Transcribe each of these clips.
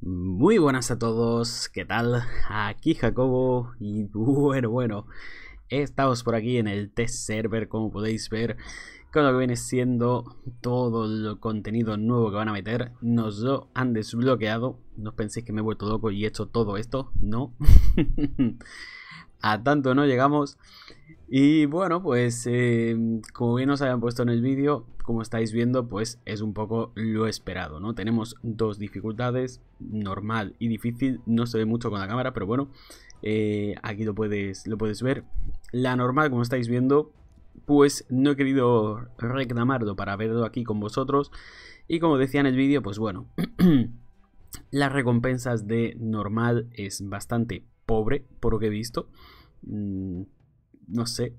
Muy buenas a todos, ¿qué tal? Aquí Jacobo y uh, bueno, bueno, estamos por aquí en el test server como podéis ver con lo que viene siendo todo el contenido nuevo que van a meter. Nos lo han desbloqueado, no penséis que me he vuelto loco y he hecho todo esto, no. a tanto no llegamos. Y bueno, pues em, como bien os habían puesto en el vídeo, como estáis viendo, pues es un poco lo esperado, ¿no? Tenemos dos dificultades, normal y difícil, no se ve mucho con la cámara, pero bueno, eh, aquí lo puedes, lo puedes ver. La normal, como estáis viendo, pues no he querido reclamarlo para verlo aquí con vosotros. Y como decía en el vídeo, pues bueno, las recompensas de normal es bastante pobre, por lo que he visto. Mm, no sé,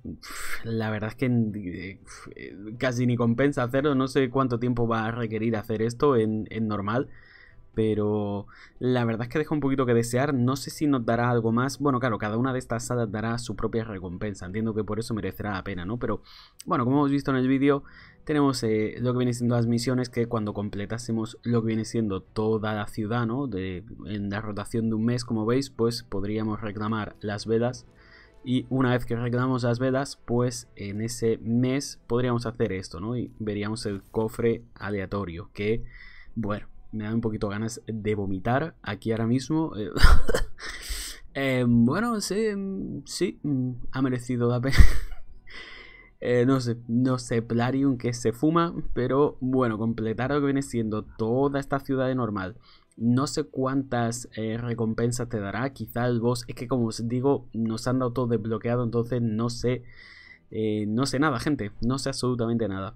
la verdad es que eh, eh, casi ni compensa hacerlo, no sé cuánto tiempo va a requerir hacer esto en, normal, pero la verdad es que deja un poquito que desear, no sé si nos dará algo más, bueno claro, cada una de estas salas dará su propia recompensa, entiendo que por eso merecerá la pena, ¿no? Pero bueno, como hemos visto en el vídeo, tenemos eh, lo que viene siendo las misiones que cuando completásemos lo que viene siendo toda la ciudad, ¿no? en la rotación de un mes, como veis, pues podríamos reclamar las velas y una vez que arreglamos las velas, pues en ese mes podríamos hacer esto, ¿no? Y veríamos el cofre aleatorio, que, bueno, me da un poquito ganas de vomitar aquí ahora mismo. Eh, bueno, sí, sí, mm, ha merecido la pena. Eh, no sé, no sé, Plarium que se fuma, pero bueno, completar lo que viene siendo toda esta ciudad de normal no sé cuántas eh, recompensas te dará. Quizá el boss. Es que como os digo, nos han dado todo desbloqueado. Entonces no sé. Eh, no sé nada, gente. No sé absolutamente nada.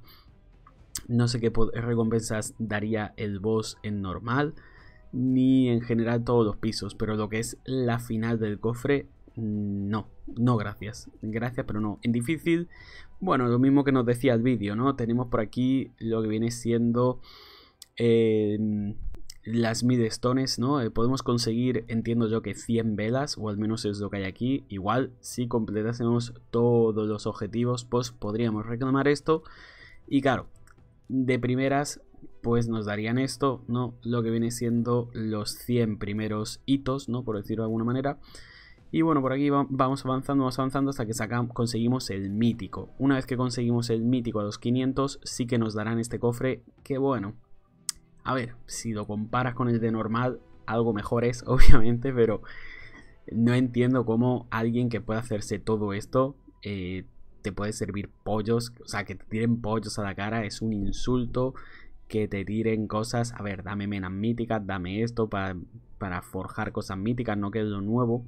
No sé qué eh, recompensas daría el boss en normal. Ni en general todos los pisos. Pero lo que es la final del cofre. Mm, no, no gracias. Gracias, pero no. En difícil. Bueno, lo mismo que nos decía el vídeo, ¿no? Tenemos por aquí lo que viene siendo. Em, las midstones, ¿no? Eh, podemos conseguir, entiendo yo, que 100 velas, o al menos es lo que hay aquí. Igual, si completásemos todos los objetivos, pues podríamos reclamar esto. Y claro, de primeras, pues nos darían esto, ¿no? Lo que viene siendo los 100 primeros hitos, ¿no? Por decirlo de alguna manera. Y bueno, por aquí vamos avanzando, vamos avanzando hasta que sacamos, conseguimos el mítico. Una vez que conseguimos el mítico a los 500, sí que nos darán este cofre, qué bueno, a ver, si lo comparas con el de normal, algo mejor es, obviamente, pero no entiendo cómo alguien que pueda hacerse todo esto eh, te puede servir pollos, o sea, que te tiren pollos a la cara es un insulto, que te tiren cosas, a ver, dame menas míticas, dame esto para, forjar cosas míticas, no quede lo nuevo.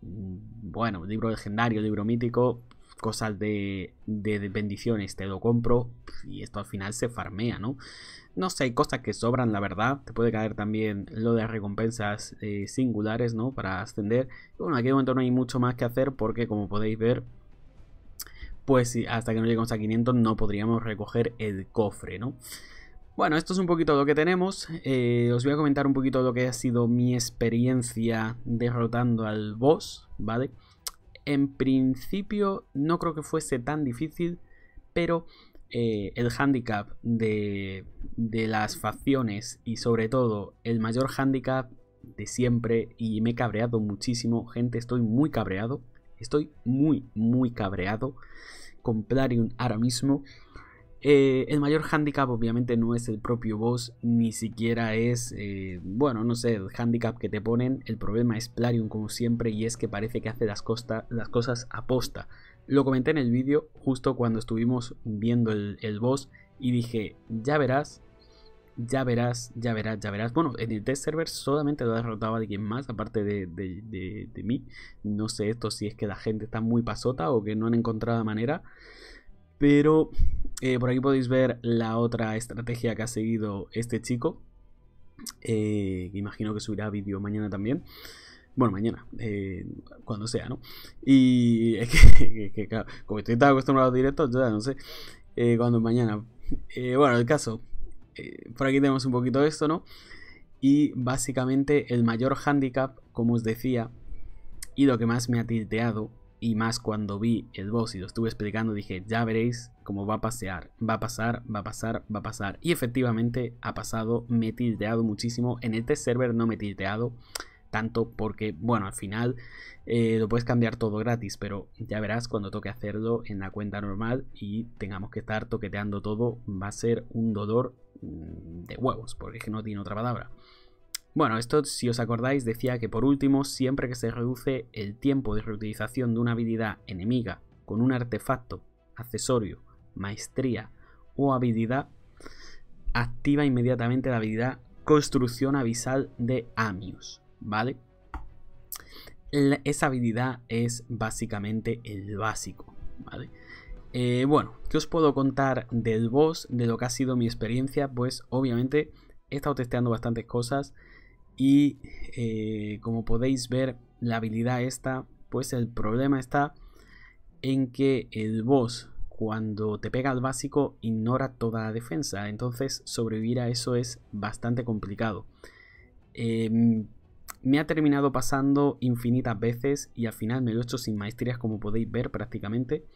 Bueno, libro legendario, libro mítico, cosas de, de bendiciones, te lo compro y esto al final se farmea, ¿no? No sé, hay cosas que sobran, la verdad. Te puede caer también lo de recompensas eh, singulares, ¿no? Para ascender. bueno, aquí aquel momento no hay mucho más que hacer porque, como podéis ver, pues hasta que no lleguemos a 500 no podríamos recoger el cofre, ¿no? Bueno, esto es un poquito lo que tenemos. Eh, os voy a comentar un poquito lo que ha sido mi experiencia derrotando al boss, ¿vale? En principio no creo que fuese tan difícil, pero eh, el handicap de, las facciones y sobre todo el mayor handicap de siempre y me he cabreado muchísimo, gente, estoy muy cabreado, estoy muy, muy cabreado con Plarium ahora mismo. Eh, el mayor handicap obviamente no es el propio boss, ni siquiera es, eh, bueno, no sé, el handicap que te ponen. El problema es Plarium como siempre y es que parece que hace las, las cosas a posta. Lo comenté en el vídeo justo cuando estuvimos viendo el, boss y dije, ya verás, ya verás, ya verás, ya verás. Bueno, en el test server solamente lo derrotaba de quien más, aparte de, mí. No sé esto si es que la gente está muy pasota o que no han encontrado manera. Pero eh, por aquí podéis ver la otra estrategia que ha seguido este chico. Eh, imagino que subirá vídeo mañana también. Bueno, mañana, eh, cuando sea, ¿no? Y es que, claro, como estoy tan acostumbrado a los directos, ya no sé, eh, cuando mañana. Eh, bueno, el caso, eh, por aquí tenemos un poquito de esto, ¿no? Y básicamente el mayor handicap, como os decía, y lo que más me ha tilteado, y más cuando vi el boss y lo estuve explicando, dije, ya veréis cómo va a pasear, va a pasar, va a pasar, va a pasar. Y efectivamente ha pasado, me he tilteado muchísimo. En este server no me he tilteado tanto porque, bueno, al final eh, lo puedes cambiar todo gratis, pero ya verás cuando toque hacerlo en la cuenta normal y tengamos que estar toqueteando todo, va a ser un dolor mm, de huevos, porque es que no tiene otra palabra. Bueno, esto si os acordáis decía que por último, siempre que se reduce el tiempo de reutilización de una habilidad enemiga con un artefacto, accesorio, maestría o habilidad, activa inmediatamente la habilidad Construcción Abisal de Amius. ¿vale? esa habilidad es básicamente el básico, ¿vale? Eh, bueno, ¿qué os puedo contar del boss, de lo que ha sido mi experiencia? Pues obviamente he estado testeando bastantes cosas y eh, como podéis ver la habilidad esta pues el problema está en que el boss cuando te pega al básico ignora toda la defensa, entonces sobrevivir a eso es bastante complicado. Em, me ha terminado pasando infinitas veces y al final me lo he hecho sin maestrías, como podéis ver prácticamente.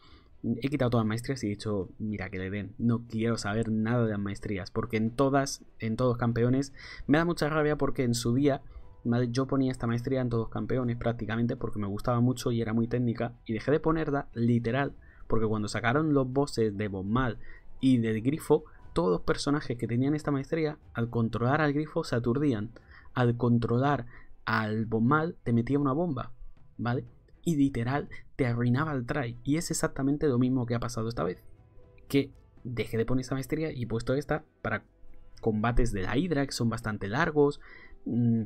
He quitado todas las maestrías y he dicho, mira que le den, no quiero saber nada de las maestrías, porque en todas, en todos campeones, me da mucha rabia porque en su día yo ponía esta maestría en todos campeones prácticamente porque me gustaba mucho y era muy técnica y dejé de ponerla literal porque cuando sacaron los bosses de Bommal y del Grifo, todos los personajes que tenían esta maestría al controlar al Grifo se aturdían, al controlar al Bomal te metía una bomba, ¿vale? Y literal te arruinaba el try. Y es exactamente lo mismo que ha pasado esta vez. Que dejé de poner esta maestría y he puesto esta para combates de la Hydra, que son bastante largos. Mm,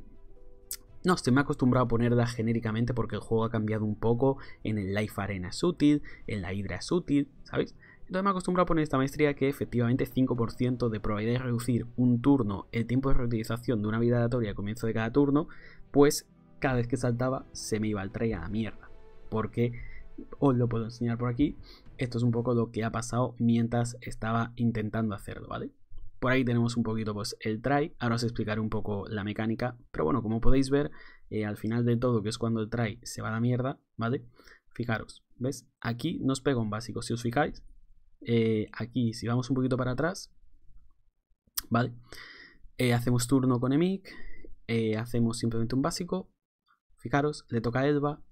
no, se me ha acostumbrado a ponerla genéricamente porque el juego ha cambiado un poco. En el Life Arena sutil. en la Hydra sutil. sabes? ¿sabéis? Entonces me he acostumbrado a poner esta maestría que efectivamente 5% de probabilidad de reducir un turno el tiempo de reutilización de una vida aleatoria al comienzo de cada turno pues cada vez que saltaba se me iba el try a la mierda. Porque, os lo puedo enseñar por aquí, esto es un poco lo que ha pasado mientras estaba intentando hacerlo, ¿vale? Por ahí tenemos un poquito pues, el try, ahora os explicaré un poco la mecánica, pero bueno, como podéis ver, eh, al final de todo, que es cuando el try se va a la mierda, ¿vale? Fijaros, ¿ves? Aquí nos pega un básico, si os fijáis, eh, aquí si vamos un poquito para atrás, ¿vale? Eh, hacemos turno con Emic, eh, hacemos simplemente un básico. Fijaros, le toca a Elba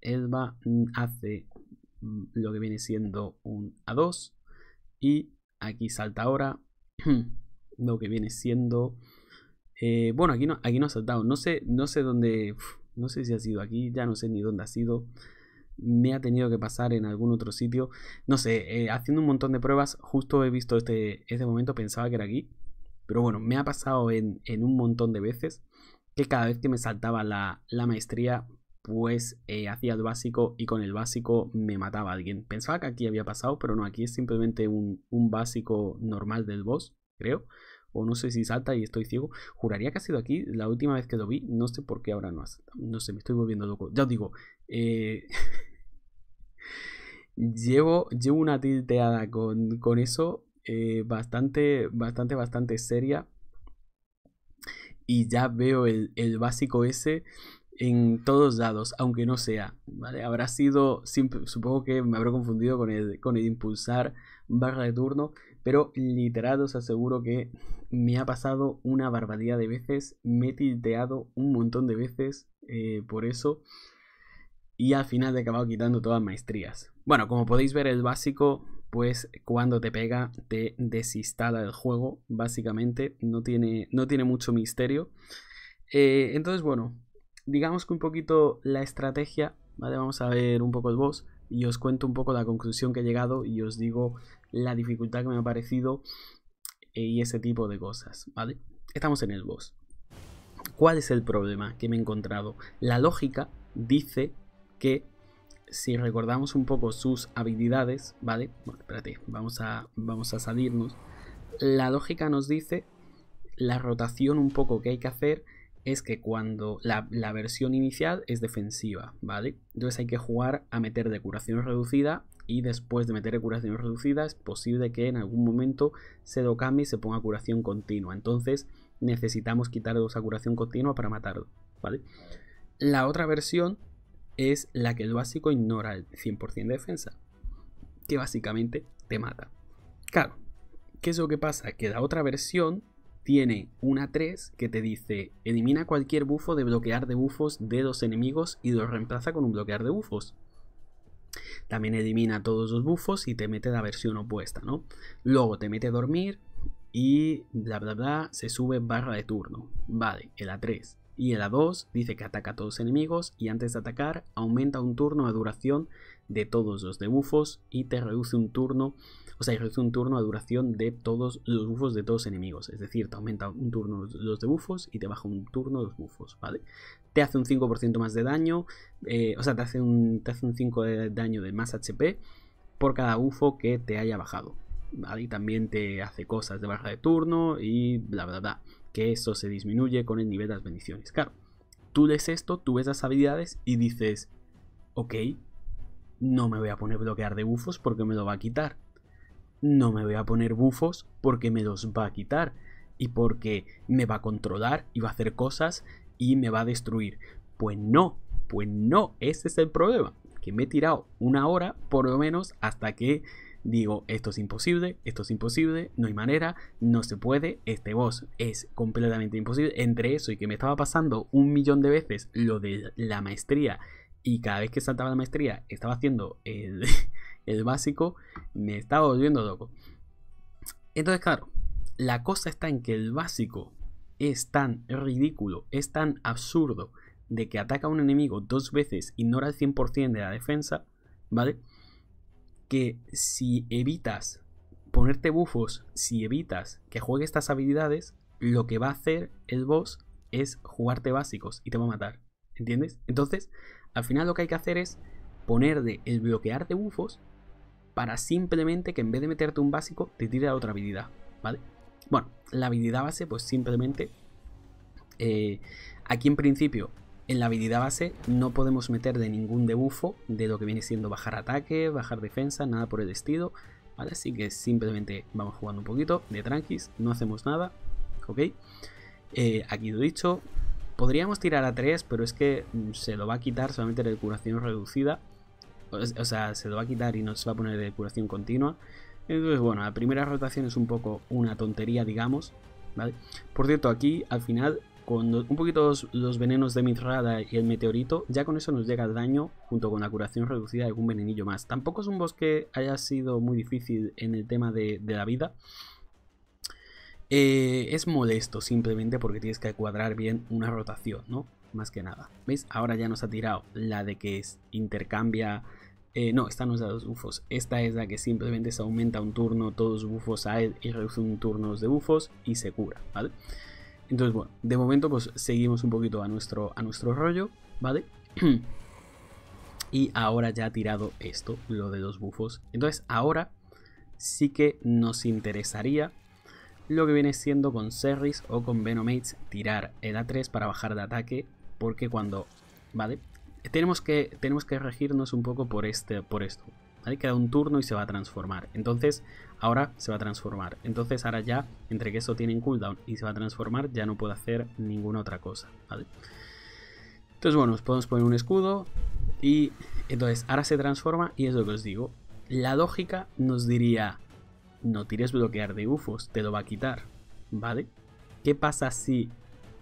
Elba hace mm, lo que viene siendo un A2. Y aquí salta ahora lo que viene siendo... Eh, bueno, aquí no, aquí no ha saltado. No sé, no sé dónde... No sé si ha sido aquí, ya no sé ni dónde ha sido me ha tenido que pasar en algún otro sitio. No sé, eh, haciendo un montón de pruebas, justo he visto este, este momento, pensaba que era aquí. Pero bueno, me ha pasado en, un montón de veces que cada vez que me saltaba la, maestría, pues eh, hacía el básico y con el básico me mataba a alguien. Pensaba que aquí había pasado, pero no, aquí es simplemente un, básico normal del boss, creo. O no sé si salta y estoy ciego. Juraría que ha sido aquí la última vez que lo vi. No sé por qué ahora no ha No sé, me estoy volviendo loco. Ya os digo, eh, llevo, llevo una tilteada con, con eso eh, bastante, bastante, bastante seria. Y ya veo el, básico ese en todos lados, aunque no sea. ¿vale? Habrá sido, supongo que me habré confundido con el, con el impulsar barra de turno, pero literal os aseguro que me ha pasado una barbaridad de veces, me he tilteado un montón de veces eh, por eso y al final he acabado quitando todas maestrías. Bueno, como podéis ver el básico pues cuando te pega te desinstala el juego, básicamente, no tiene, no tiene mucho misterio. Eh, entonces, bueno, digamos que un poquito la estrategia, ¿vale? Vamos a ver un poco el boss y os cuento un poco la conclusión que he llegado y os digo la dificultad que me ha parecido eh, y ese tipo de cosas, ¿vale? Estamos en el boss. ¿Cuál es el problema que me he encontrado? La lógica dice que si recordamos un poco sus habilidades, ¿vale? Bueno, espérate, vamos a, vamos a salirnos. La lógica nos dice la rotación un poco que hay que hacer es que cuando la, versión inicial es defensiva, ¿vale? Entonces hay que jugar a meter de curación reducida y después de meter de curación reducida es posible que en algún momento se lo cambie y se ponga curación continua. Entonces necesitamos quitarle esa curación continua para matarlo, ¿vale? La otra versión es la que el básico ignora el 100% de defensa, que básicamente te mata. Claro, ¿qué es lo que pasa? Que la otra versión tiene una 3 que te dice elimina cualquier bufo de bloquear de bufos de los enemigos y lo reemplaza con un bloquear de bufos. También elimina todos los bufos y te mete la versión opuesta, ¿no? Luego te mete a dormir y bla bla bla, se sube barra de turno. Vale, el A3. Y el a 2 dice que ataca a todos los enemigos y antes de atacar aumenta un turno a duración de todos los debufos y te reduce un turno, o sea, reduce un turno a duración de todos los bufos de todos enemigos. Es decir, te aumenta un turno los debufos y te baja un turno los bufos, ¿vale? Te hace un 5% más de daño, eh, o sea, te hace, un, un 5 de daño de más HP por cada bufo que te haya bajado. Y también te hace cosas de baja de turno y bla, bla, bla que eso se disminuye con el nivel de las bendiciones. Claro, tú lees esto, tú ves las habilidades y dices, ok, no me voy a poner bloquear de bufos porque me lo va a quitar. No me voy a poner bufos porque me los va a quitar. Y porque me va a controlar y va a hacer cosas y me va a destruir. Pues no, pues no, ese es el problema. Que me he tirado una hora por lo menos hasta que digo, esto es imposible, esto es imposible, no hay manera, no se puede, este boss es completamente imposible. Entre eso y que me estaba pasando un millón de veces lo de la maestría y cada vez que saltaba la maestría estaba haciendo el, básico, me estaba volviendo loco. Entonces, claro, la cosa está en que el básico es tan ridículo, es tan absurdo de que ataca a un enemigo dos veces, ignora el 100% de la defensa, ¿vale? si evitas ponerte bufos, si evitas que juegue estas habilidades, lo que va a hacer el boss es jugarte básicos y te va a matar. ¿Entiendes? Entonces, al final lo que hay que hacer es poner de el bloquear de bufos para simplemente que en vez de meterte un básico, te tire a otra habilidad, ¿vale? Bueno, la habilidad base, pues simplemente eh, aquí en principio en la habilidad base no podemos meter de ningún debufo de lo que viene siendo bajar ataque, bajar defensa, nada por el estilo. ¿vale? Así que simplemente vamos jugando un poquito de tranquis, no hacemos nada. ¿Ok? Eh, aquí lo dicho, podríamos tirar a 3, pero es que mm, se lo va a quitar solamente de curación reducida. O sea, se lo va a quitar y nos va a poner de curación continua. Entonces, bueno, la primera rotación es un poco una tontería, digamos. Por cierto, aquí al final con un poquito los, venenos de Mitrada y el meteorito, ya con eso nos llega el daño junto con la curación reducida de algún venenillo más. Tampoco es un bosque que haya sido muy difícil en el tema de, la vida. Eh, es molesto simplemente porque tienes que cuadrar bien una rotación, ¿no? Más que nada. ¿Veis? Ahora ya nos ha tirado la de que es, intercambia... Eh, no, esta no es dos los bufos. Esta es la que simplemente se aumenta un turno todos los bufos a él y reduce un turno de bufos y se cura, ¿vale? vale entonces, bueno, de momento pues seguimos un poquito a nuestro, a nuestro rollo, ¿vale? y ahora ya ha tirado esto, lo de los bufos. Entonces, ahora sí que nos interesaría lo que viene siendo con Cerris o con Venomates tirar el A3 para bajar de ataque, porque cuando, ¿vale? Tenemos que, tenemos que regirnos un poco por, este, por esto. ¿vale? Queda un turno y se va a transformar. Entonces, ahora se va a transformar. Entonces, ahora ya, entre que eso tiene cooldown y se va a transformar, ya no puedo hacer ninguna otra cosa, Entonces, bueno, podemos poner un escudo y entonces ahora se transforma y es lo que os digo. La lógica nos diría, no tires bloquear de UFOs, te lo va a quitar, ¿vale? ¿Qué pasa si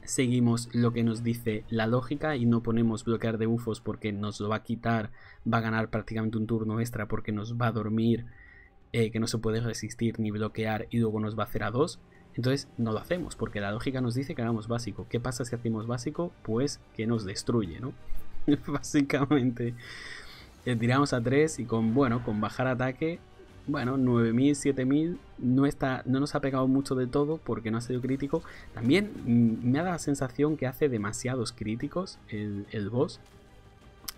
seguimos lo que nos dice la lógica y no ponemos bloquear de bufos porque nos lo va a quitar, va a ganar prácticamente un turno extra porque nos va a dormir, eh, que no se puede resistir ni bloquear y luego nos va a hacer a dos. Entonces no lo hacemos porque la lógica nos dice que hagamos básico. ¿Qué pasa si hacemos básico? Pues que nos destruye, ¿no? Básicamente. Eh, tiramos a tres y con, bueno, con bajar ataque bueno, 9000, 7000, no, está, no nos ha pegado mucho de todo porque no ha sido crítico. También mm, me da la sensación que hace demasiados críticos el, el boss.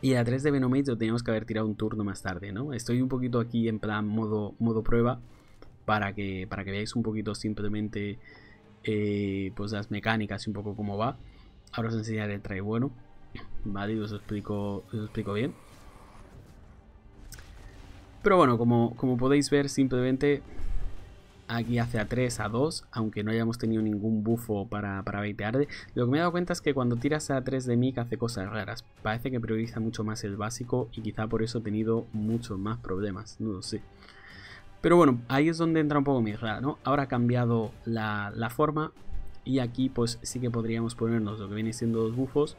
Y a 3 de Venomage lo teníamos que haber tirado un turno más tarde, ¿no? Estoy un poquito aquí en plan modo, modo prueba para que, para que veáis un poquito simplemente eh, pues las mecánicas y un poco cómo va. Ahora os enseñaré el trae bueno, ¿vale? Y os explico, os explico bien. Pero bueno, como, como podéis ver, simplemente aquí hace a 3, a 2, aunque no hayamos tenido ningún bufo para, para baitear. Lo que me he dado cuenta es que cuando tiras a 3 de que hace cosas raras. Parece que prioriza mucho más el básico y quizá por eso he tenido muchos más problemas, no lo sé. Pero bueno, ahí es donde entra un poco mi rara, ¿no? Ahora ha cambiado la, forma y aquí pues sí que podríamos ponernos lo que viene siendo dos bufos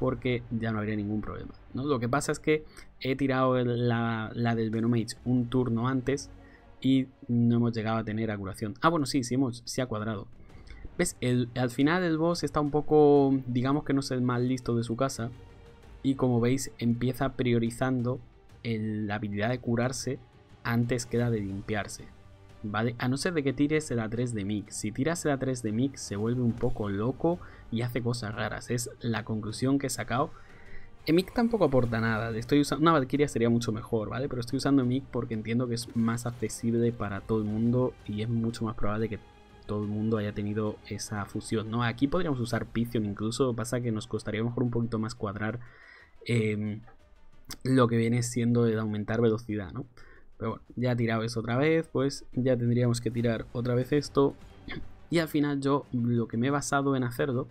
porque ya no habría ningún problema. ¿no? Lo que pasa es que he tirado la, del Venomage un turno antes y no hemos llegado a tener a curación. Ah, bueno, sí, sí, se ha cuadrado. ¿Ves? al final el boss está un poco, digamos que no es el más listo de su casa y como veis empieza priorizando la habilidad de curarse antes que la de limpiarse. A no ser de que tires el A3 de mic Si tiras el A3 de mic se vuelve un poco loco y hace cosas raras. Es la conclusión que he sacado. Mic tampoco aporta nada. Estoy usando una Valkyria sería mucho mejor, ¿vale? Pero estoy usando Mic porque entiendo que es más accesible para todo el mundo y es mucho más probable que todo el mundo haya tenido esa fusión, ¿no? Aquí podríamos usar Python incluso, pasa que nos costaría mejor un poquito más cuadrar em, lo que viene siendo el aumentar velocidad, ¿no? Pero bueno, ya tirado eso otra vez, pues ya tendríamos que tirar otra vez esto. Y al final yo lo que me he basado en hacerlo,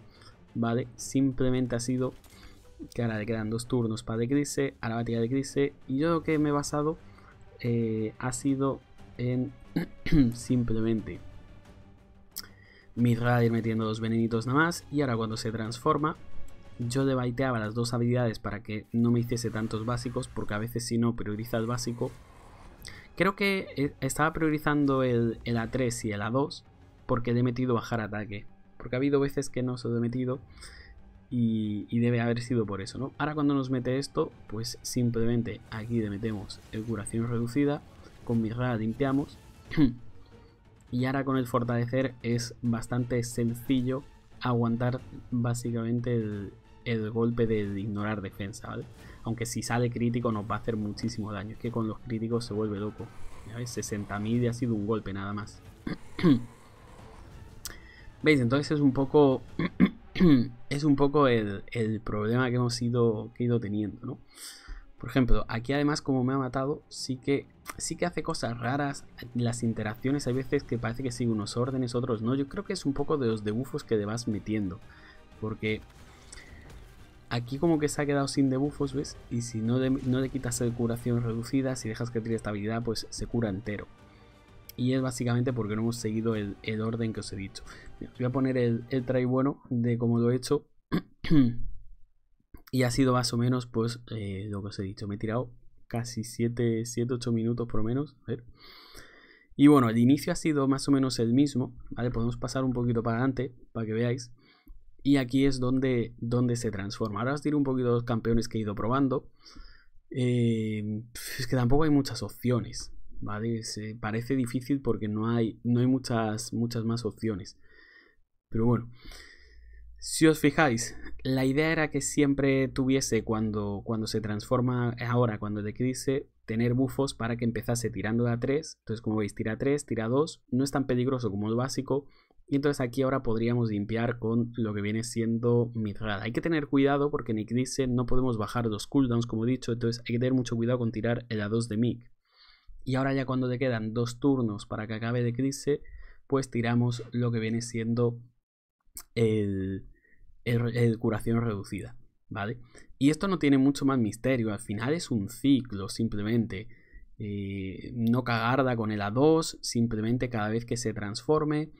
¿vale? Simplemente ha sido que ahora le quedan dos turnos para de Decrise, a la a de grise. Y yo lo que me he basado eh, ha sido en simplemente Mi ir metiendo dos venenitos nada más. Y ahora cuando se transforma, yo le baiteaba las dos habilidades para que no me hiciese tantos básicos, porque a veces si no prioriza el básico Creo que eh, estaba priorizando el, A3 y el A2 porque le he metido bajar ataque. Porque ha habido veces que no se lo he metido y, debe haber sido por eso, ¿no? Ahora cuando nos mete esto, pues simplemente aquí le metemos el curación reducida, con rara limpiamos. y ahora con el fortalecer es bastante sencillo aguantar básicamente el, golpe de ignorar defensa, ¿vale? Aunque si sale crítico nos va a hacer muchísimo daño. Es que con los críticos se vuelve loco. 60.000 y ha sido un golpe nada más. ¿Veis? Entonces es un poco... es un poco el, problema que hemos ido, ido teniendo, ¿no? Por ejemplo, aquí además como me ha matado, sí que, sí que hace cosas raras. Las interacciones hay veces que parece que sigue unos órdenes, otros no. Yo creo que es un poco de los debufos que te vas metiendo. Porque Aquí como que se ha quedado sin debufos, ¿ves? Y si no, no le quitas el curación reducida, si dejas que tire estabilidad, pues se cura entero. Y es básicamente porque no hemos seguido el, orden que os he dicho. voy a poner el, el try bueno de cómo lo he hecho. y ha sido más o menos pues eh, lo que os he dicho. Me he tirado casi 7, 8 minutos por lo menos. Y bueno, el inicio ha sido más o menos el mismo. ¿vale? Podemos pasar un poquito para adelante para que veáis. Y aquí es donde, donde se transforma. Ahora os diré un poquito los campeones que he ido probando. Eh, es que tampoco hay muchas opciones, Se parece difícil porque no hay, no hay muchas, muchas más opciones. Pero bueno, si os fijáis, la idea era que siempre tuviese cuando, cuando se transforma ahora, cuando decrece, tener bufos para que empezase tirando la a 3. Entonces, como veis, tira 3, tira 2. No es tan peligroso como el básico. Y entonces aquí ahora podríamos limpiar con lo que viene siendo Mithrad. Hay que tener cuidado porque en dice no podemos bajar los cooldowns, como he dicho. Entonces hay que tener mucho cuidado con tirar el A2 de Mick. Y ahora ya cuando te quedan dos turnos para que acabe de crisis, pues tiramos lo que viene siendo el curación reducida. ¿Vale? Y esto no tiene mucho más misterio, al final es un ciclo simplemente. Eh, no cagarda con el A2, simplemente cada vez que se transforme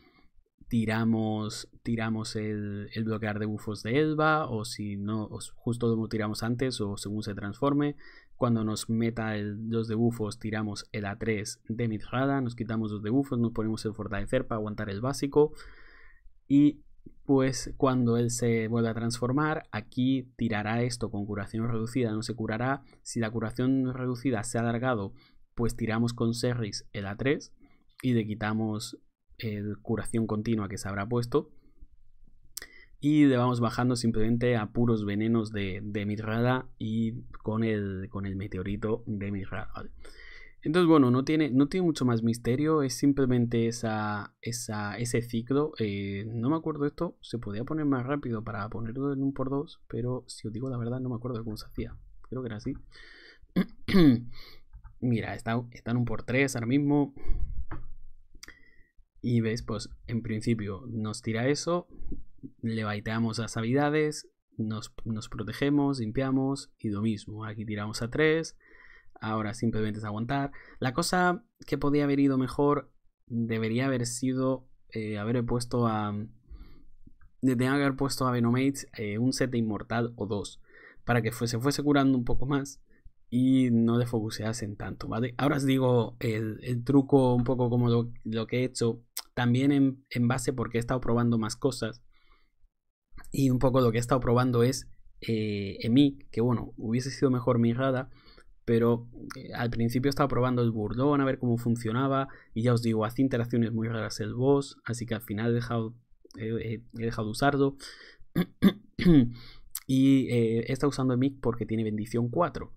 tiramos, tiramos el, bloquear de bufos de Elba o si no, justo lo tiramos antes o según se transforme. Cuando nos meta el, los bufos tiramos el A3 de Midrada, nos quitamos los debufos, nos ponemos el fortalecer para aguantar el básico y pues cuando él se vuelva a transformar, aquí tirará esto con curación reducida, no se curará. Si la curación reducida se ha alargado, pues tiramos con Serris el A3 y le quitamos el eh, curación continua que se habrá puesto. Y le vamos bajando simplemente a puros venenos de, de y con el, con el meteorito de mirrada. Entonces, bueno, no tiene, no tiene mucho más misterio, es simplemente esa, ese ciclo. Eh, no me acuerdo esto, se podía poner más rápido para ponerlo en un por dos, pero si os digo la verdad, no me acuerdo de cómo se hacía. Creo que era así. Mira, está, en un por tres ahora mismo. Y ves, pues en principio nos tira eso, le baiteamos las habilidades, nos, nos protegemos, limpiamos y lo mismo. Aquí tiramos a 3 ahora simplemente es aguantar. La cosa que podía haber ido mejor debería haber sido eh, haber puesto a... De haber puesto a Venomates eh, un set de inmortal o dos. Para que se fuese curando un poco más y no en tanto, ¿vale? Ahora os digo el, truco un poco como lo, que he hecho, también en, base porque he estado probando más cosas y un poco lo que he estado probando es eh, en mí, que bueno, hubiese sido mejor mi pero eh, al principio estaba probando el burdón a ver cómo funcionaba y ya os digo, hace interacciones muy raras el boss, así que al final he dejado, he dejado de usarlo. y eh, he estado usando Mick porque tiene bendición 4.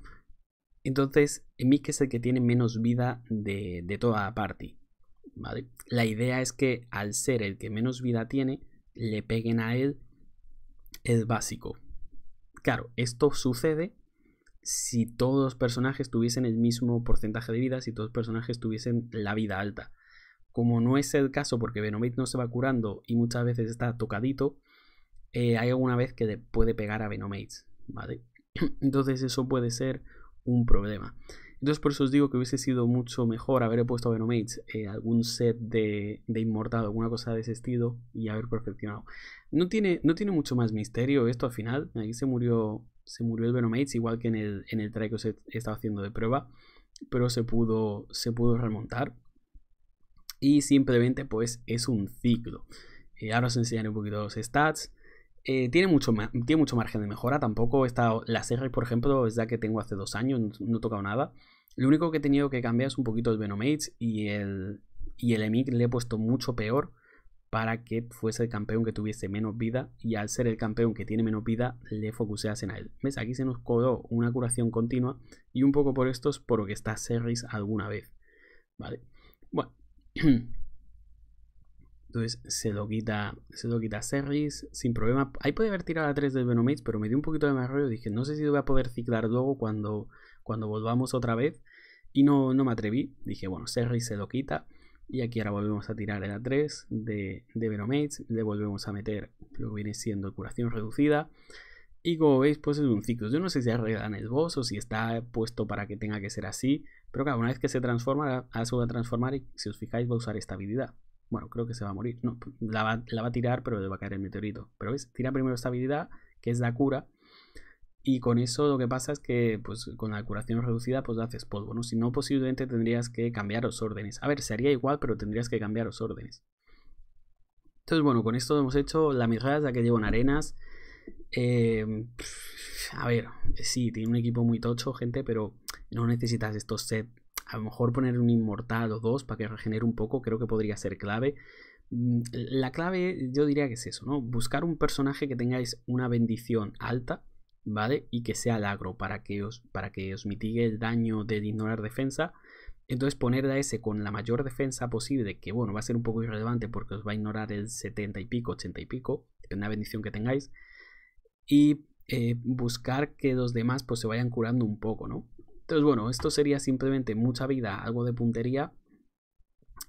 Entonces, Mick es el que tiene menos vida de, toda la party. La idea es que al ser el que menos vida tiene, le peguen a él el básico. Claro, esto sucede si todos los personajes tuviesen el mismo porcentaje de vida, si todos los personajes tuviesen la vida alta. Como no es el caso porque Venomate no se va curando y muchas veces está tocadito, eh, hay alguna vez que puede pegar a Venomates. ¿vale? Entonces eso puede ser un problema. Entonces por eso os digo que hubiese sido mucho mejor haber puesto a Venomates eh, algún set de, de Inmortal, alguna cosa de ese estilo y haber perfeccionado. No tiene, no tiene mucho más misterio esto al final. ahí se murió se murió el Venomates, igual que en el, en que os he estado haciendo de prueba, pero se pudo, se pudo remontar. Y simplemente pues es un ciclo. Eh, ahora os enseñaré un poquito los stats. Eh, tiene, mucho tiene mucho margen de mejora, tampoco está la Las por ejemplo, es la que tengo hace dos años, no, he tocado nada. Lo único que he tenido que cambiar es un poquito el Venomates y el, y el EMIC le he puesto mucho peor para que fuese el campeón que tuviese menos vida y al ser el campeón que tiene menos vida le focuseasen a él. ¿Ves? Aquí se nos cobró una curación continua y un poco por esto es por lo que está Serris alguna vez. ¿Vale? Bueno. Entonces se lo quita, se lo quita Serris sin problema. Ahí puede haber tirado a 3 del Venomates, pero me dio un poquito de más rollo. Dije, no sé si lo voy a poder ciclar luego cuando, cuando volvamos otra vez. Y no, no me atreví. Dije, bueno, Serris se lo quita y aquí ahora volvemos a tirar el A3 de, de Veromates, le volvemos a meter lo que viene siendo curación reducida. Y como veis, pues es un ciclo. Yo no sé si es el boss o si está puesto para que tenga que ser así. Pero claro, una vez que se transforma, ahora se va a transformar y si os fijáis va a usar estabilidad. Bueno, creo que se va a morir. No, la va, la va a tirar, pero le va a caer el meteorito. Pero veis, tira primero estabilidad, que es la cura y con eso lo que pasa es que pues con la curación reducida pues haces polvo, ¿no? Si no, posiblemente tendrías que cambiaros órdenes. A ver, sería igual, pero tendrías que cambiaros órdenes. Entonces, bueno, con esto hemos hecho la mirada ya que llevo en arenas. Em, a ver, sí, tiene un equipo muy tocho, gente, pero no necesitas estos sets. A lo mejor poner un inmortal o dos para que regenere un poco, creo que podría ser clave. Mm, la clave yo diría que es eso, ¿no? Buscar un personaje que tengáis una bendición alta, ¿vale? Y que sea lagro para que os, para que os mitigue el daño de ignorar defensa. Entonces poner a ese con la mayor defensa posible, que bueno, va a ser un poco irrelevante porque os va a ignorar el 70 y pico, 80 y pico, una de la bendición que tengáis. Y eh, buscar que los demás pues se vayan curando un poco, ¿no? Entonces bueno, esto sería simplemente mucha vida, algo de puntería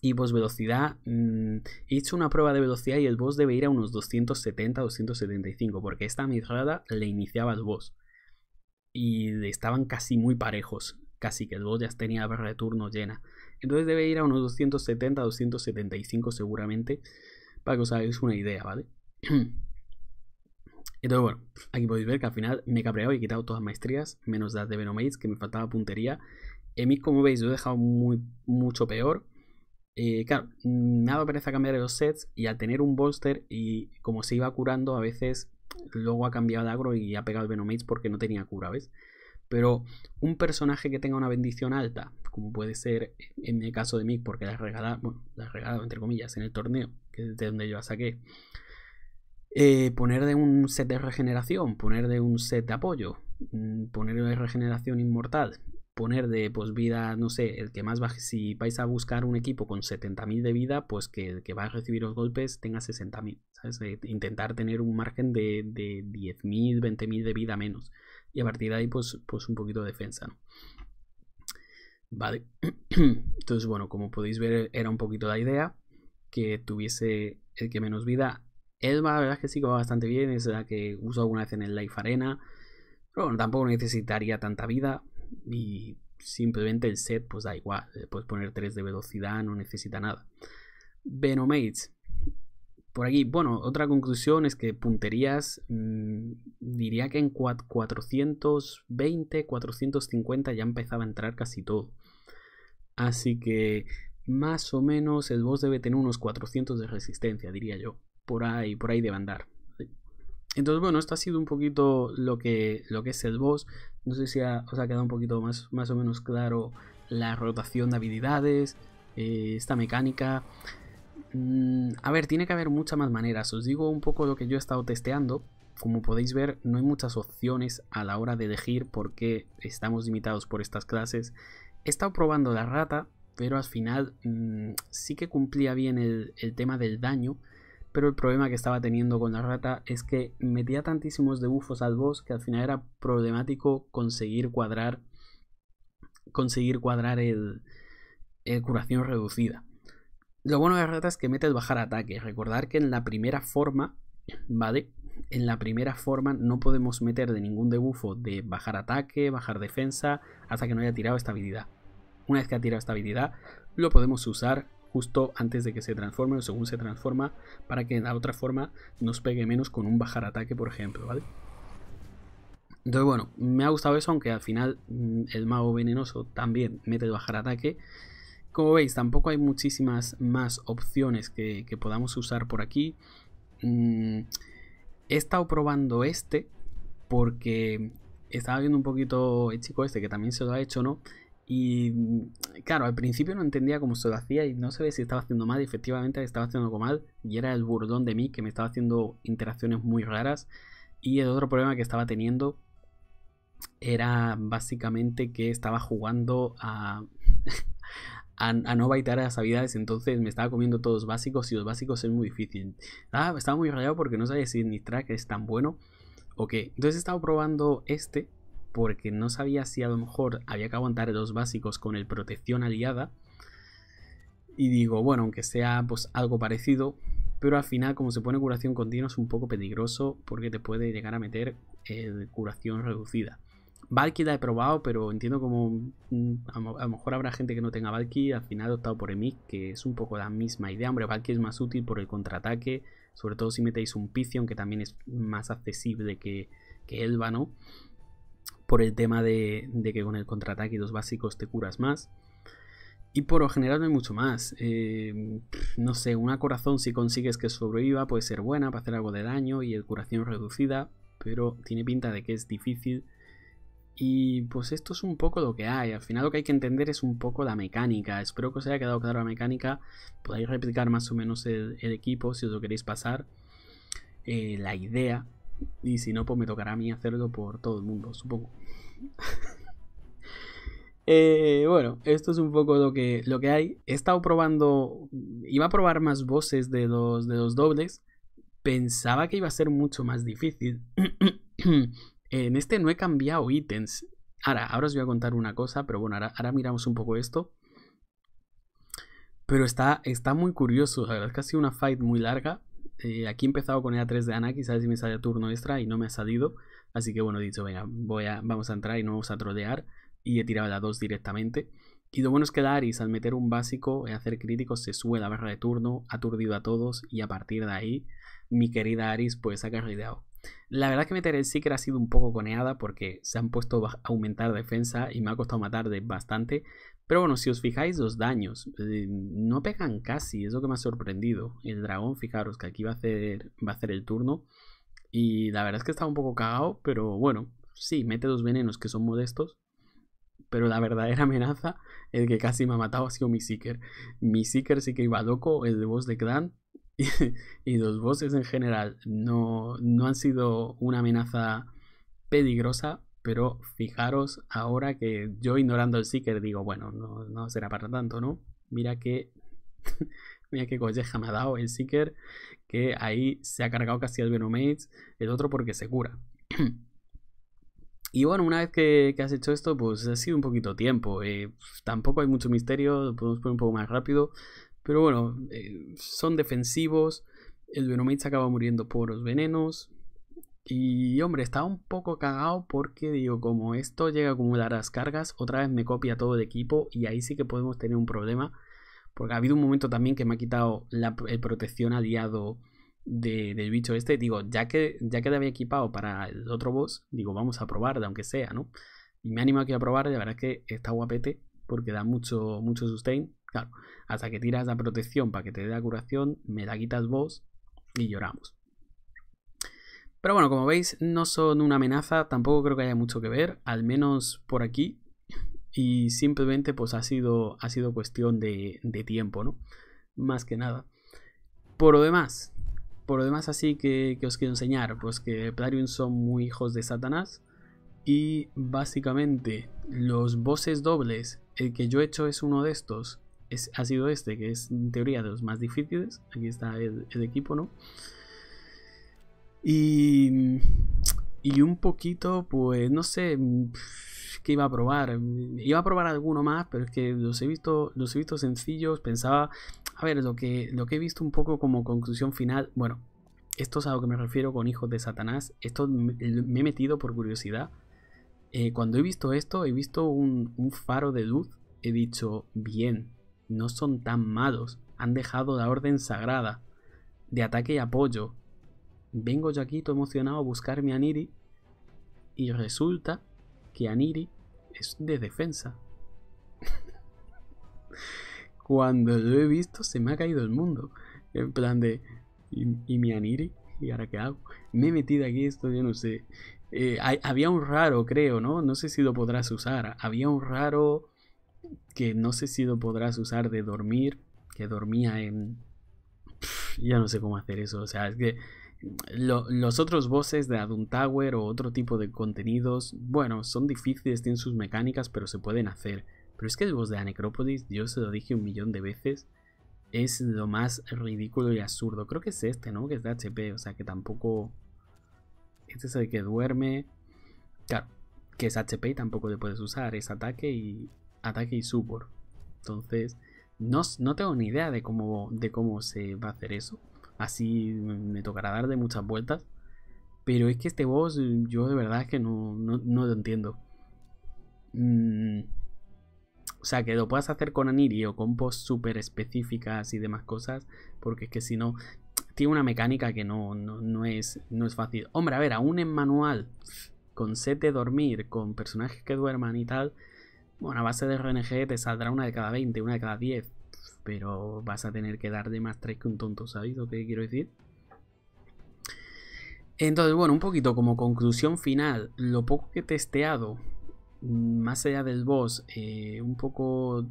y pues velocidad, mm, he hecho una prueba de velocidad y el boss debe ir a unos 270-275 porque esta mirada le iniciaba al boss y estaban casi muy parejos, casi que el boss ya tenía la barra de turno llena. Entonces debe ir a unos 270-275 seguramente para que os hagáis una idea, ¿vale? Entonces, bueno, aquí podéis ver que al final me he cabreado y he quitado todas las maestrías, menos las de Venomates, que me faltaba puntería. Emis, como veis, lo he dejado muy, mucho peor. Eh, claro, me parece pereza cambiar los sets y al tener un bolster y como se iba curando, a veces luego ha cambiado de agro y ha pegado el Venomates porque no tenía cura, ¿ves? Pero un personaje que tenga una bendición alta, como puede ser en el caso de Mick, porque la regalado, bueno, la regalado entre comillas en el torneo, que es de donde yo la saqué. Eh, poner de un set de regeneración, poner de un set de apoyo, mm, poner de regeneración inmortal, poner de pues vida, no sé, el que más baje, si vais a buscar un equipo con 70.000 de vida, pues que el que va a recibir los golpes tenga 60.000, intentar tener un margen de, de 10.000, 20.000 de vida menos. Y a partir de ahí, pues, pues un poquito de defensa, Vale. Entonces, bueno, como podéis ver, era un poquito la idea que tuviese el que menos vida. Elba, la verdad que sí que va bastante bien, es la que uso alguna vez en el Life Arena. Pero bueno, tampoco necesitaría tanta vida y simplemente el set pues da igual, le puedes poner 3 de velocidad, no necesita nada. Venomates. Por aquí, bueno, otra conclusión es que punterías mm, diría que en 420, 450 ya empezaba a entrar casi todo. Así que más o menos el boss debe tener unos 400 de resistencia, diría yo. Por ahí, por ahí debe andar. Entonces, bueno, esto ha sido un poquito lo que, lo que es el boss. No sé si os ha quedado un poquito más, más o menos claro la rotación de habilidades, eh, esta mecánica. Mm, a ver, tiene que haber muchas más maneras. Os digo un poco lo que yo he estado testeando. Como podéis ver, no hay muchas opciones a la hora de elegir porque estamos limitados por estas clases. He estado probando la rata, pero al final mm, sí que cumplía bien el, el, tema del daño pero el problema que estaba teniendo con la rata es que metía tantísimos debufos al boss que al final era problemático conseguir cuadrar conseguir cuadrar el, curación reducida. Lo bueno de la rata es que mete el bajar ataque. Recordar que en la primera forma, ¿vale? En la primera forma no podemos meter de ningún debufo de bajar ataque, bajar defensa, hasta que no haya tirado estabilidad. Una vez que ha tirado esta habilidad, lo podemos usar justo antes de que se transforme o según se transforma para que la otra forma nos pegue menos con un bajar ataque, por ejemplo, ¿vale? Entonces, bueno, me ha gustado eso, aunque al final mm, el mago venenoso también mete el bajar ataque. Como veis, tampoco hay muchísimas más opciones que, podamos usar por aquí. Mm, he estado probando este porque estaba viendo un poquito el chico este que también se lo ha hecho, ¿no? Y claro, al principio no entendía cómo se lo hacía y no sabía si estaba haciendo mal. efectivamente estaba haciendo algo mal y era el burdón de mí que me estaba haciendo interacciones muy raras. Y el otro problema que estaba teniendo era básicamente que estaba jugando a, no baitar a las habilidades, entonces me estaba comiendo todos los básicos y los básicos es muy difícil. Ah, estaba muy rayado porque no sabía si mi track es tan bueno o qué. Entonces he estado probando este porque no sabía si a lo mejor había que aguantar los básicos con el protección aliada. Y digo, bueno, aunque sea pues algo parecido, pero al final como se pone curación continua es un poco peligroso porque te puede llegar a meter eh, curación reducida. Valky la he probado, pero entiendo como mm, a, lo mejor habrá gente que no tenga Valky, al final he optado por Emic, que es un poco la misma idea. Hombre, Valky es más útil por el contraataque, sobre todo si metéis un Picio, que también es más accesible que, que Elba, ¿no? por el tema de, que con el contraataque y los básicos te curas más. Y por lo general no hay mucho más. Eh, no sé, una corazón si consigues que sobreviva puede ser buena para hacer algo de daño y el curación reducida, pero tiene pinta de que es difícil. Y pues esto es un poco lo que hay. Al final lo que hay que entender es un poco la mecánica. Espero que os haya quedado claro la mecánica. podéis replicar más o menos el, equipo si os lo queréis pasar. Eh, la idea. Y si no, pues me tocará a mí hacerlo por todo el mundo, supongo. Eh, bueno, esto es un poco lo que, lo que hay. He estado probando, iba a probar más voces de los, de dobles. Pensaba que iba a ser mucho más difícil. en este no he cambiado ítems. Ahora, ahora os voy a contar una cosa, pero bueno, ahora, miramos un poco esto. Pero está, está muy curioso, la verdad es que ha sido una fight muy larga. Eh, aquí he empezado con a 3 de Ana, quizás si me sale turno extra y no me ha salido. Así que bueno, he dicho, venga, vamos a entrar y no vamos a trolear. Y he tirado la 2 directamente. Y lo bueno es que Daris al meter un básico y eh, hacer críticos se sube la barra de turno, ha aturdido a todos y a partir de ahí mi querida Aris pues ha carrileado. La verdad que meter el Seeker ha sido un poco coneada porque se han puesto a aumentar defensa y me ha costado matar de bastante. Pero bueno, si os fijáis los daños, eh, no pegan casi, es lo que me ha sorprendido. El dragón, fijaros que aquí va a va a hacer el turno y la verdad es que estaba un poco cagado, pero bueno, sí, mete dos venenos que son modestos. Pero la verdadera amenaza, el que casi me ha matado, ha sido mi Seeker. Mi Seeker sí que iba loco, el de boss de Clan. Y, y los bosses en general no, no han sido una amenaza peligrosa, pero fijaros ahora que yo ignorando el Seeker digo, bueno, no, no será para tanto, ¿no? Mira que Mira qué colleja me ha dado el Seeker, que ahí se ha cargado casi el Venomates, el otro porque se cura. y bueno, una vez que, has hecho esto, pues ha sido un poquito tiempo. Eh, tampoco hay mucho misterio, podemos poner un poco más rápido. Pero bueno, eh, son defensivos. El Venomates acaba muriendo por los venenos. Y hombre, estaba un poco cagado porque digo, como esto llega a acumular las cargas, otra vez me copia todo el equipo y ahí sí que podemos tener un problema porque ha habido un momento también que me ha quitado la, protección aliado de, del bicho este. Digo, ya que, ya que te había equipado para el otro boss, digo, vamos a de aunque sea, ¿no? Y me animo aquí a probar, la verdad es que está guapete, porque da mucho, mucho sustain. Claro, hasta que tiras la protección para que te dé la curación, me la quitas boss y lloramos. Pero bueno, como veis, no son una amenaza, tampoco creo que haya mucho que ver, al menos por aquí y simplemente pues ha sido, ha sido cuestión de, tiempo, ¿no? Más que nada. Por lo demás, por lo demás así que, os quiero enseñar, pues que Plarium son muy hijos de Satanás y básicamente los voces dobles, el que yo he hecho es uno de estos, es, ha sido este, que es en teoría de los más difíciles, aquí está el, equipo, ¿no? Y, y un poquito, pues no sé que iba a probar. Iba a probar alguno más, pero es que los he visto, los he visto sencillos. Pensaba, a ver, lo que, lo que he visto un poco como conclusión final, bueno, esto es a lo que me refiero con hijos de Satanás. Esto me, he metido por curiosidad. Eh, cuando he visto esto, he visto un, faro de luz. He dicho, bien, no son tan malos. Han dejado la orden sagrada de ataque y apoyo. Vengo yo aquí todo emocionado a buscarme a Niri y resulta que Aniri es de defensa. Cuando lo he visto se me ha caído el mundo. En plan de... ¿Y, mi Aniri? ¿Y ahora qué hago? Me he metido aquí esto, yo no sé. Eh, había un raro, creo, ¿no? No sé si lo podrás usar. Había un raro que no sé si lo podrás usar de dormir, que dormía en... ya no sé cómo hacer eso, o sea, es que los otros bosses de Adun Tower o otro tipo de contenidos, bueno, son difíciles, tienen sus mecánicas, pero se pueden hacer. Pero es que el boss de Anecrópolis, yo se lo dije un millón de veces, es lo más ridículo y absurdo. Creo que es este, ¿no? Que es de HP, o sea que tampoco... Este es el que duerme. Claro, que es HP y tampoco le puedes usar, es ataque y ataque y support. Entonces, no, no tengo ni idea de cómo, de cómo se va a hacer eso así me tocará dar de muchas vueltas. Pero es que este boss yo de verdad es que no, lo entiendo. Mm, o sea, que lo puedas hacer con Aniri o con boss súper específicas y demás cosas, porque es que si no, tiene una mecánica que no, es, no es fácil. Hombre, a ver, aún en manual, con set de dormir, con personajes que duerman y tal, bueno, a base de RNG te saldrá una de cada 20, una de cada 10, pero vas a tener que dar de más 3 que un tonto, ¿sabéis lo que quiero decir? Entonces, bueno, un poquito como conclusión final, lo poco que he testeado, mm, más allá del boss, eh, un poco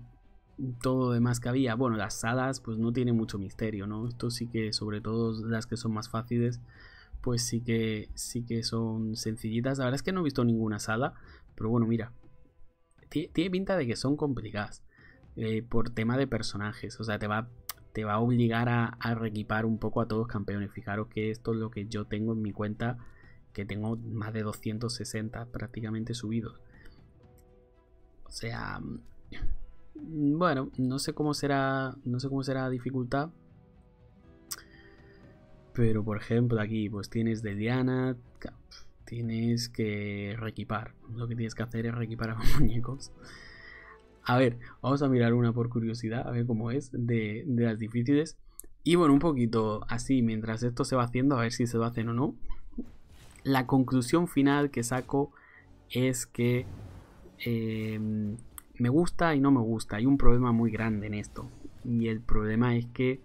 todo lo demás que había, bueno, las salas pues no tienen mucho misterio, ¿no? Esto sí que, sobre todo las que son más fáciles, pues sí que, sí que son sencillitas. La verdad es que no he visto ninguna sala, pero bueno, mira, tiene, pinta de que son complicadas. Eh, por tema de personajes. O sea, te va, te va a obligar a, a reequipar un poco a todos campeones. Fijaros que esto es lo que yo tengo en mi cuenta, que tengo más de 260 prácticamente subidos. O sea, mm, bueno, no sé cómo será, no sé cómo será la dificultad. Pero por ejemplo aquí, pues tienes de Diana, tienes que reequipar. Lo que tienes que hacer es reequipar a los muñecos. A ver, vamos a mirar una por curiosidad, a ver cómo es, de, las difíciles. Y bueno, un poquito así, mientras esto se va haciendo, a ver si se lo hacen o no. La conclusión final que saco es que em, me gusta y no me gusta. Hay un problema muy grande en esto. Y el problema es que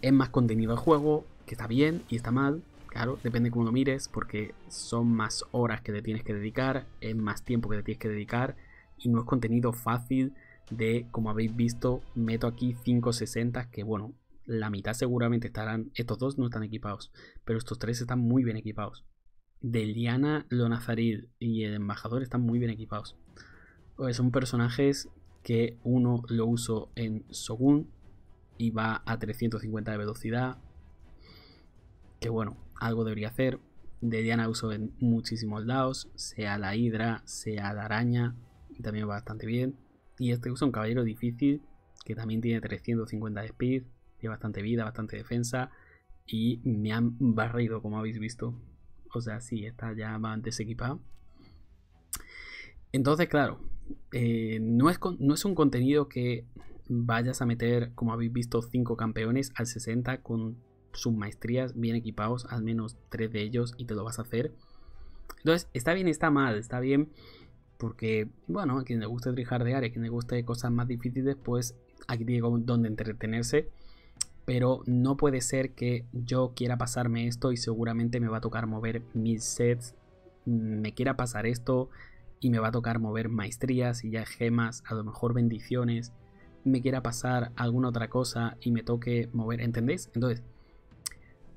es más contenido el juego, que está bien y está mal. Claro, depende de cómo lo mires, porque son más horas que te tienes que dedicar, es más tiempo que te tienes que dedicar y no es contenido fácil de, como habéis visto, meto aquí 560 que bueno, la mitad seguramente estarán, estos dos no están equipados, pero estos tres están muy bien equipados. De Liana Nazarid y el embajador están muy bien equipados. Pues son personajes que uno lo uso en SoGUN y va a 350 de velocidad. Que bueno, algo debería hacer. De Diana uso en muchísimos lados, sea la hidra, sea la araña, también va bastante bien. Y este es un caballero difícil que también tiene 350 de speed, tiene bastante vida, bastante defensa y me han barrido como habéis visto. O sea, sí, está ya Más desequipado Entonces, claro, eh, no, es no es un contenido que vayas a meter, como habéis visto, 5 campeones al 60 con sus maestrías bien equipados, al menos 3 de ellos, y te lo vas a hacer. Entonces, está bien, está mal, está bien porque, bueno, a quien le guste trijardear, a quien le guste cosas más difíciles, pues aquí digo donde entretenerse. Pero no puede ser que yo quiera pasarme esto y seguramente me va a tocar mover mis sets, mm, me quiera pasar esto y me va a tocar mover maestrías y ya gemas, a lo mejor bendiciones, me quiera pasar alguna otra cosa y me toque mover, ¿entendéis? Entonces,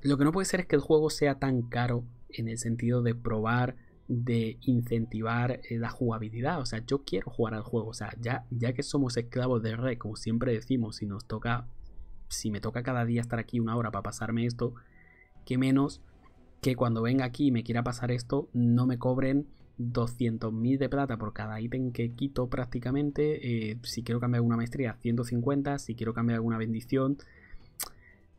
lo que no puede ser es que el juego sea tan caro en el sentido de probar de incentivar eh, la jugabilidad. O sea, yo quiero jugar al juego. O sea, ya, ya que somos esclavos de red, como siempre decimos, si nos toca, si me toca cada día estar aquí una hora para pasarme esto, que menos que cuando venga aquí y me quiera pasar esto, no me cobren 200.000 de plata por cada ítem que quito prácticamente. Eh, si quiero cambiar alguna maestría, 150. Si quiero cambiar alguna bendición,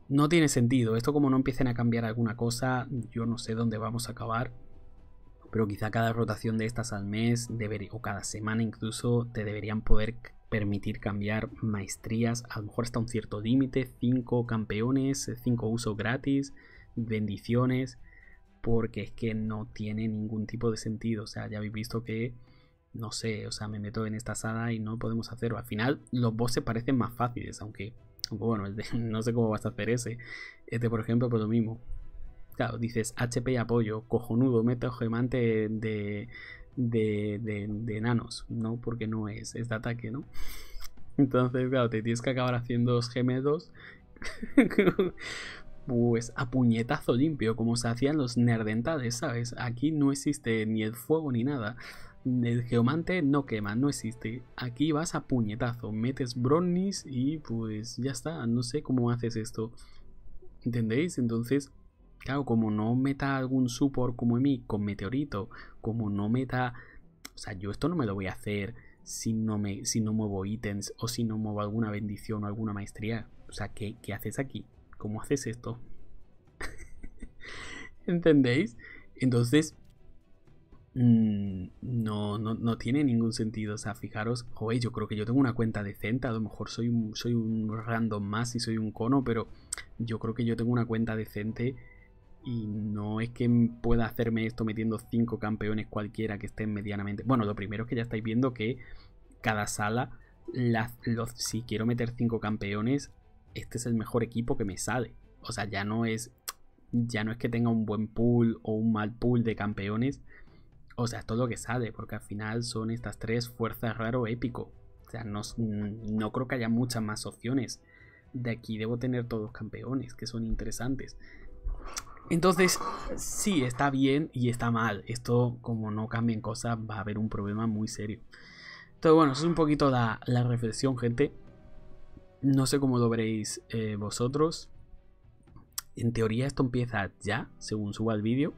no tiene sentido. Esto como no empiecen a cambiar alguna cosa, yo no sé dónde vamos a acabar pero quizá cada rotación de estas al mes o cada semana incluso te deberían poder permitir cambiar maestrías, a lo mejor hasta un cierto límite, 5 campeones, 5 usos gratis, bendiciones, porque es que no tiene ningún tipo de sentido, o sea, ya habéis visto que, no sé, o sea, me meto en esta sala y no podemos hacerlo, al final los bosses parecen más fáciles, aunque, bueno, no sé cómo vas a hacer ese, este por ejemplo, pues lo mismo, claro, dices HP apoyo, cojonudo, meta gemante de, de, de, de, enanos, ¿no? Porque no es, es de ataque, ¿no? Entonces, claro, te tienes que acabar haciendo gemedos. pues a puñetazo limpio, como se hacían los nerdentales, ¿sabes? Aquí no existe ni el fuego ni nada. El geomante no quema, no existe. Aquí vas a puñetazo, metes bronnies y pues ya está. No sé cómo haces esto. ¿Entendéis? Entonces, Claro, como no meta algún support como en mí con meteorito, como no meta... O sea, yo esto no me lo voy a hacer si no, me, si no muevo ítems o si no muevo alguna bendición o alguna maestría. O sea, ¿qué, haces aquí? ¿Cómo haces esto? ¿Entendéis? Entonces, mm, no, no, tiene ningún sentido. O sea, fijaros, oye, yo creo que yo tengo una cuenta decente. A lo mejor soy soy un random más y soy un cono, pero yo creo que yo tengo una cuenta decente y no es que pueda hacerme esto metiendo cinco campeones cualquiera que estén medianamente. Bueno, lo primero es que ya estáis viendo que cada sala, si quiero meter cinco campeones, este es el mejor equipo que me sale. O sea, ya no es. Ya no es que tenga un buen pool o un mal pool de campeones. O sea, es todo lo que sale, porque al final son estas tres fuerzas raro épico. O sea, no, no creo que haya muchas más opciones. De aquí debo tener todos campeones que son interesantes. Entonces, sí, está bien y está mal. Esto, como no cambien cosas, va a haber un problema muy serio. Entonces, bueno, eso es un poquito la, reflexión, gente. No sé cómo lo veréis eh, vosotros. En teoría esto empieza ya, según suba el vídeo.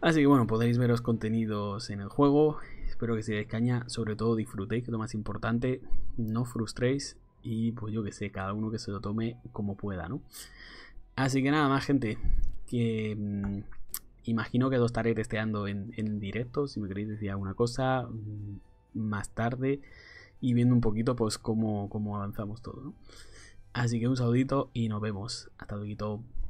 Así que bueno, ver los contenidos en el juego. Espero que se les caña, sobre todo disfrutéis, que es lo más importante. No frustréis y pues yo que sé, cada uno que se lo tome como pueda, ¿no? Así que nada más, gente que mm, imagino que lo estaré testeando en, directo, si me queréis decir alguna cosa mm, más tarde y viendo un poquito pues cómo, cómo avanzamos todo. Así que un saludito y nos vemos. Hasta luego.